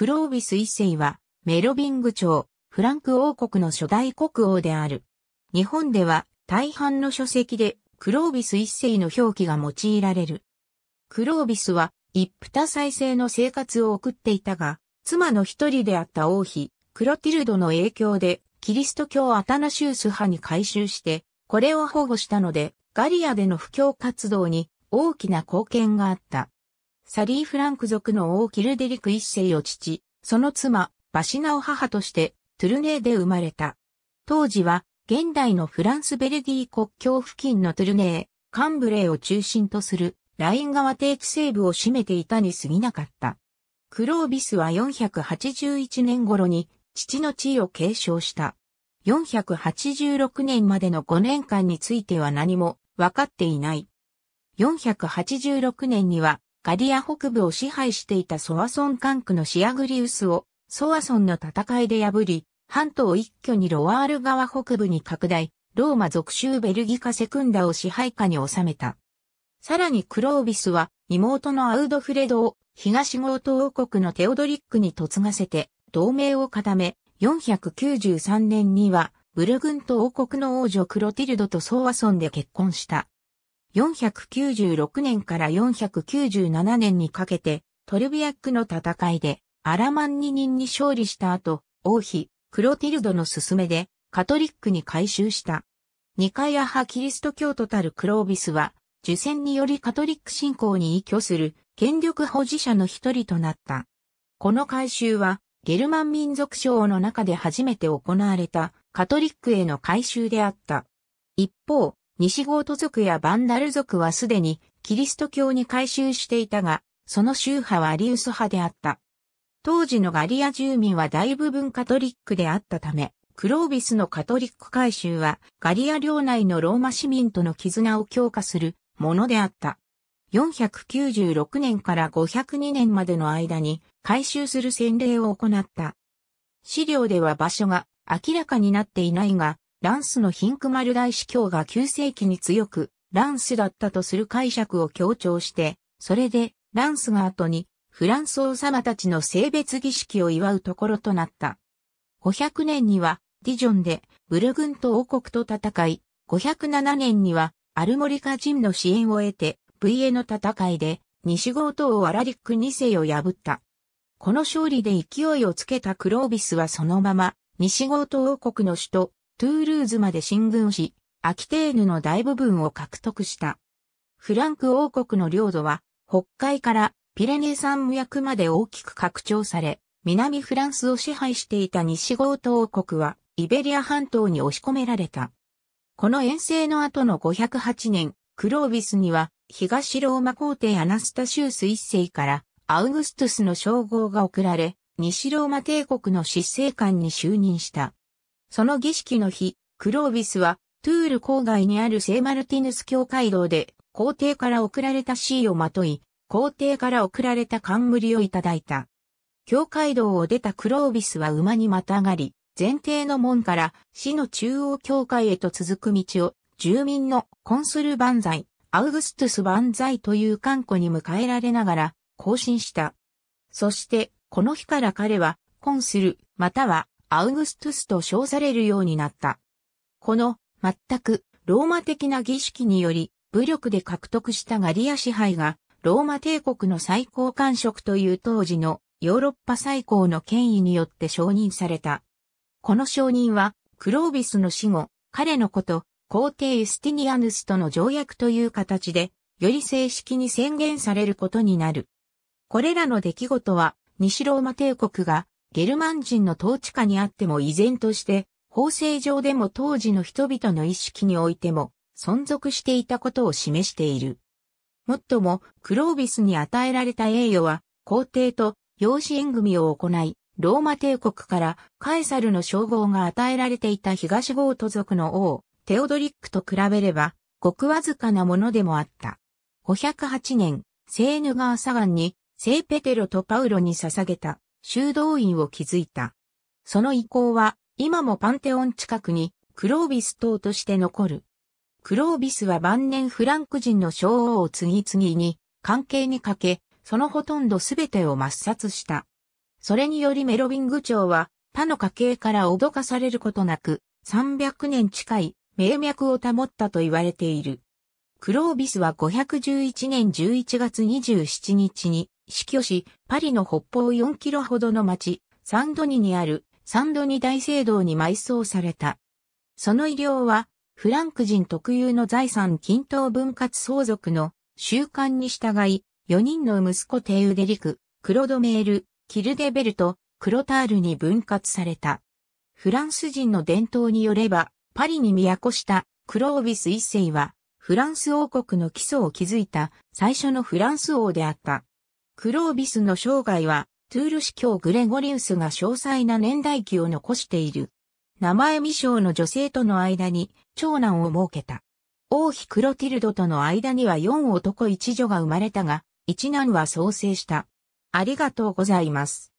クロービス一世は、メロビング朝、フランク王国の初代国王である。日本では、大半の書籍で、クロービス一世の表記が用いられる。クロービスは、一夫多妻制の生活を送っていたが、妻の一人であった王妃、クロティルドの影響で、キリスト教アタナシウス派に改宗して、これを保護したので、ガリアでの布教活動に大きな貢献があった。サリー・フランク族の王キルデリク一世を父、その妻、バシナを母として、トゥルネーで生まれた。当時は、現代のフランス・ベルギー国境付近のトゥルネー、カンブレーを中心とする、ライン川定期西部を占めていたに過ぎなかった。クロービスは481年頃に、父の地位を継承した。486年までの5年間については何も分かっていない。486年にはガディア北部を支配していたソワソン管区のシアグリウスをソワソンの戦いで破り、半島一挙にロワール川北部に拡大、ローマ属州ベルギカセクンダを支配下に収めた。さらにクロービスは妹のアウドフレドを東ゴート王国のテオドリックに嫁がせて同盟を固め、493年にはブルグント王国の王女クロティルドとソワソンで結婚した。496年から497年にかけて、トルビアックの戦いで、アラマンニ人に勝利した後、王妃、クロティルドの勧めで、カトリックに改宗した。ニカヤ派キリスト教徒たるクロービスは、受選によりカトリック信仰に依拠する権力保持者の一人となった。この改宗は、ゲルマン民族省の中で初めて行われたカトリックへの改宗であった。一方、西ゴート族やバンダル族はすでにキリスト教に改宗していたが、その宗派はアリウス派であった。当時のガリア住民は大部分カトリックであったため、クロービスのカトリック改宗はガリア領内のローマ市民との絆を強化するものであった。496年から502年までの間に改宗する洗礼を行った。資料では場所が明らかになっていないが、ランスのヒンクマル大司教が9世紀に強く、ランスだったとする解釈を強調して、それで、ランスが後に、フランス王様たちの性別儀式を祝うところとなった。500年には、ディジョンで、ブルグント王国と戦い、507年には、アルモリカ人の支援を得て、V a の戦いで、西郷島をアラリック2世を破った。この勝利で勢いをつけたクロービスはそのまま、西郷島王国の首都、トゥールーズまで進軍し、アキテーヌの大部分を獲得した。フランク王国の領土は、北海からピレネ山脈まで大きく拡張され、南フランスを支配していた西ゴート王国は、イベリア半島に押し込められた。この遠征の後の508年、クロービスには、東ローマ皇帝アナスタシウス一世から、アウグストゥスの称号が贈られ、西ローマ帝国の執政官に就任した。その儀式の日、クロービスは、トゥール郊外にある聖マルティヌス教会堂で、皇帝から送られたシーをまとい、皇帝から送られた冠をいただいた。教会堂を出たクロービスは馬にまたがり、前提の門から市の中央教会へと続く道を、住民のコンスル万歳、アウグストゥス万歳という観光に迎えられながら、行進した。そして、この日から彼は、コンスル、またはアウグストゥスと称されるようになった。この、全く、ローマ的な儀式により、武力で獲得したガリア支配が、ローマ帝国の最高官職という当時のヨーロッパ最高の権威によって承認された。この承認は、クロービスの死後、彼のこと、皇帝ユスティニアヌスとの条約という形で、より正式に宣言されることになる。これらの出来事は、西ローマ帝国がゲルマン人の統治下にあっても依然として、法制上でも当時の人々の意識においても存続していたことを示している。もっとも、クロービスに与えられた栄誉は、皇帝と養子縁組を行い、ローマ帝国からカエサルの称号が与えられていた東ゴート族の王、テオドリックと比べれば、ごくわずかなものでもあった。508年、セーヌ川左岸に、聖ペテロとパウロに捧げた修道院を築いた。その遺構は、今もパンテオン近くに、クロービス島として残る。クロービスは晩年フランク人の称号を次々に、関係にかけ、そのほとんどすべてを抹殺した。それによりメロビング朝は、他の家系から脅かされることなく、300年近い名脈を保ったと言われている。クロービスは511年11月27日に死去し、パリの北方4キロほどの町、サンドニにあるサンドニ大聖堂に埋葬された。その医療は、フランク人特有の財産均等分割相続の習慣に従い、4人の息子テウデリク、クロドメール、キルデベルト、クロタールに分割された。フランス人の伝統によれば、パリに都したクロービス一世は、フランス王国の基礎を築いた最初のフランス王であった。クロービスの生涯は、トゥール司教グレゴリウスが詳細な年代記を残している。名前未詳の女性との間に長男を設けた。王妃クロティルドとの間には4男1女が生まれたが、1男は創生した。ありがとうございます。